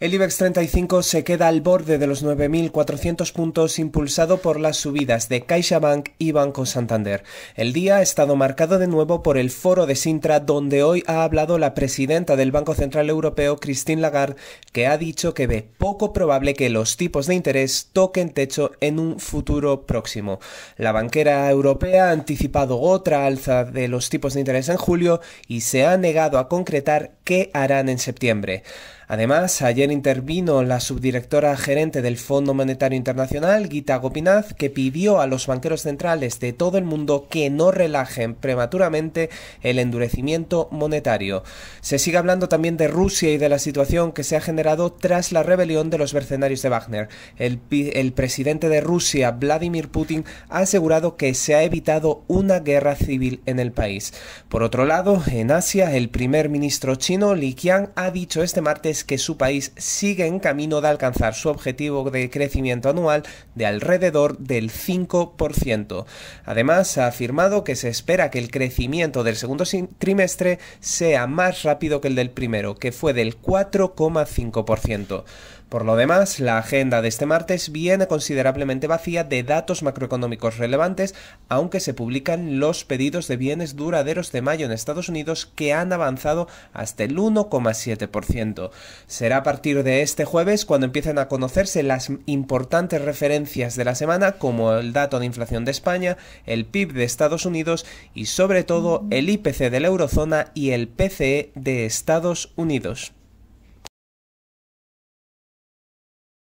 El IBEX 35 se queda al borde de los 9.400 puntos impulsado por las subidas de CaixaBank y Banco Santander. El día ha estado marcado de nuevo por el foro de Sintra donde hoy ha hablado la presidenta del Banco Central Europeo, Christine Lagarde, que ha dicho que ve poco probable que los tipos de interés toquen techo en un futuro próximo. La banquera europea ha anticipado otra alza de los tipos de interés en julio y se ha negado a concretar qué harán en septiembre. Además, ayer intervino la subdirectora gerente del Fondo Monetario Internacional, Gita Gopinath, que pidió a los banqueros centrales de todo el mundo que no relajen prematuramente el endurecimiento monetario. Se sigue hablando también de Rusia y de la situación que se ha generado tras la rebelión de los mercenarios de Wagner. El, presidente de Rusia, Vladimir Putin, ha asegurado que se ha evitado una guerra civil en el país. Por otro lado, en Asia, el primer ministro chino, Li ha dicho este martes que su país sigue en camino de alcanzar su objetivo de crecimiento anual de alrededor del 5%. Además, ha afirmado que se espera que el crecimiento del segundo trimestre sea más rápido que el del primero, que fue del 4,5%. Por lo demás, la agenda de este martes viene considerablemente vacía de datos macroeconómicos relevantes, aunque se publican los pedidos de bienes duraderos de mayo en Estados Unidos que han avanzado hasta el 1,7%. Será a partir de este jueves cuando empiecen a conocerse las importantes referencias de la semana, como el dato de inflación de España, el PIB de Estados Unidos y sobre todo el IPC de la eurozona y el PCE de Estados Unidos.